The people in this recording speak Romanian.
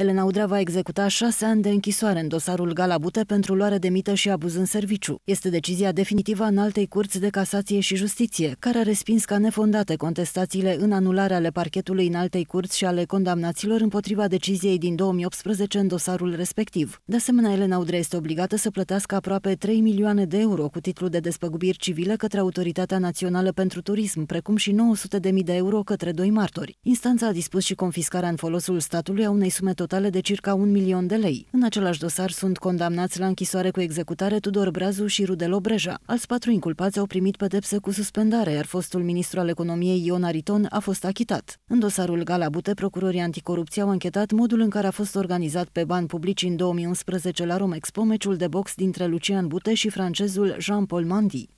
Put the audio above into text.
Elena Udrea va executa șase ani de închisoare în dosarul Galabute pentru luare de mită și abuz în serviciu. Este decizia definitivă în altei curți de casație și justiție, care a respins ca nefondate contestațiile în anularea ale parchetului în altei curți și ale condamnaților împotriva deciziei din 2018 în dosarul respectiv. De asemenea, Elena Udrea este obligată să plătească aproape 3 milioane de euro cu titlu de despăgubiri civile către Autoritatea Națională pentru Turism, precum și 900.000 de euro către doi martori. Instanța a dispus și confiscarea în folosul statului a unei sume tot totale de circa un milion de lei. În același dosar sunt condamnați la închisoare cu executare Tudor Brazu și Rudel Obreja. Alți patru inculpați au primit pedepse cu suspendare, iar fostul ministru al economiei Ion Ariton a fost achitat. În dosarul Gala Bute, procurorii anticorupție au închetat modul în care a fost organizat pe bani publici în 2011 la Romexpo meciul de box dintre Lucian Bute și francezul Jean-Paul Mandi.